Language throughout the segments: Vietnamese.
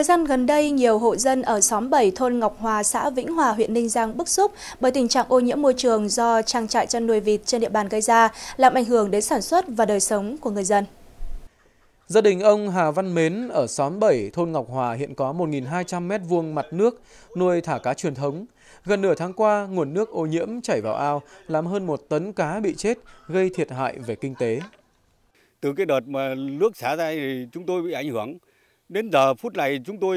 Thời gian gần đây, nhiều hộ dân ở xóm 7 thôn Ngọc Hòa, xã Vĩnh Hòa, huyện Ninh Giang bức xúc bởi tình trạng ô nhiễm môi trường do trang trại chăn nuôi vịt trên địa bàn gây ra, làm ảnh hưởng đến sản xuất và đời sống của người dân. Gia đình ông Hà Văn Mến ở xóm 7 thôn Ngọc Hòa hiện có 1.200 m2 mặt nước nuôi thả cá truyền thống. Gần nửa tháng qua, nguồn nước ô nhiễm chảy vào ao làm hơn một tấn cá bị chết, gây thiệt hại về kinh tế. Từ cái đợt mà nước xả ra thì chúng tôi bị ảnh hưởng, Đến giờ phút này chúng tôi,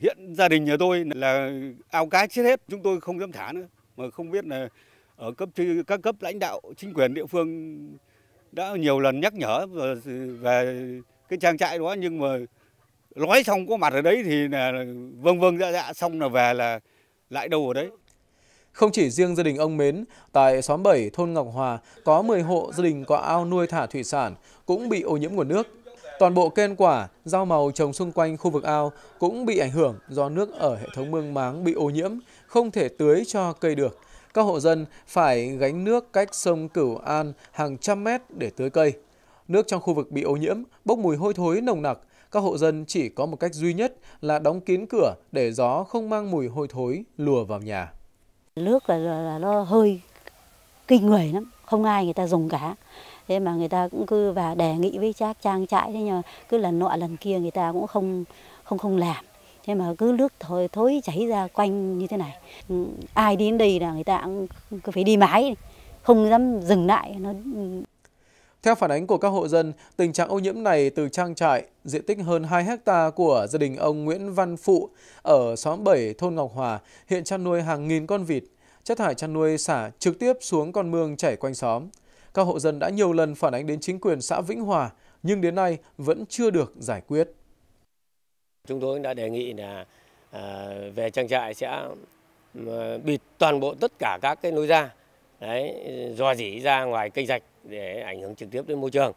hiện gia đình nhà tôi là ao cá chết hết, chúng tôi không dám thả nữa. Mà không biết là ở cấp các cấp lãnh đạo chính quyền địa phương đã nhiều lần nhắc nhở về cái trang trại đó nhưng mà nói xong có mặt ở đấy thì là vâng vâng dạ dạ xong là về là lại đâu ở đấy. Không chỉ riêng gia đình ông Mến, tại xóm 7 thôn Ngọc Hòa có 10 hộ gia đình có ao nuôi thả thủy sản cũng bị ô nhiễm nguồn nước. Toàn bộ kênh quả, rau màu trồng xung quanh khu vực ao cũng bị ảnh hưởng do nước ở hệ thống mương máng bị ô nhiễm, không thể tưới cho cây được. Các hộ dân phải gánh nước cách sông Cửu An hàng trăm mét để tưới cây. Nước trong khu vực bị ô nhiễm, bốc mùi hôi thối nồng nặc. Các hộ dân chỉ có một cách duy nhất là đóng kín cửa để gió không mang mùi hôi thối lùa vào nhà. Nước là, là nó hơi kinh người lắm, không ai người ta dùng cả thế mà người ta cũng cứ và đề nghị với các trang trại thế nhưng cứ lần nọ lần kia người ta cũng không không không làm thế mà cứ nước thối, thối chảy ra quanh như thế này ừ, ai đến đây là người ta cũng cứ phải đi mãi không dám dừng lại nó ừ. theo phản ánh của các hộ dân, tình trạng ô nhiễm này từ trang trại, diện tích hơn 2 hecta của gia đình ông Nguyễn Văn Phụ ở xóm 7 thôn Ngọc Hòa hiện chăn nuôi hàng nghìn con vịt, chất thải chăn nuôi xả trực tiếp xuống con mương chảy quanh xóm. Các hộ dân đã nhiều lần phản ánh đến chính quyền xã Vĩnh Hòa nhưng đến nay vẫn chưa được giải quyết. Chúng tôi đã đề nghị là à, về trang trại sẽ à, bịt toàn bộ tất cả các cái lối ra, đấy, dò dỉ ra ngoài kênh rạch để ảnh hưởng trực tiếp đến môi trường.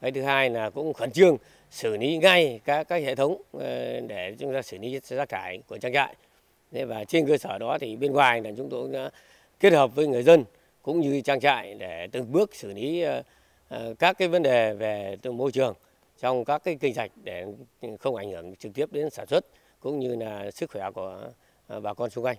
Cái thứ hai là cũng khẩn trương xử lý ngay các các hệ thống ờ, để chúng ta xử lý rác thải của trang trại. và trên cơ sở đó thì bên ngoài là chúng tôi đã kết hợp với người dân cũng như trang trại để từng bước xử lý ờ, ờ, các cái vấn đề về môi trường trong các cái kinh rạch để không ảnh hưởng trực tiếp đến sản xuất cũng như là sức khỏe của ờ, bà con xung quanh.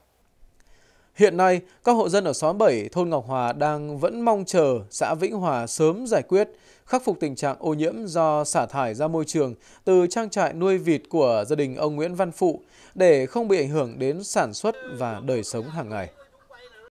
Hiện nay, các hộ dân ở xóm 7 thôn Ngọc Hòa đang vẫn mong chờ xã Vĩnh Hòa sớm giải quyết, khắc phục tình trạng ô nhiễm do xả thải ra môi trường từ trang trại nuôi vịt của gia đình ông Nguyễn Văn Phụ để không bị ảnh hưởng đến sản xuất và đời sống hàng ngày.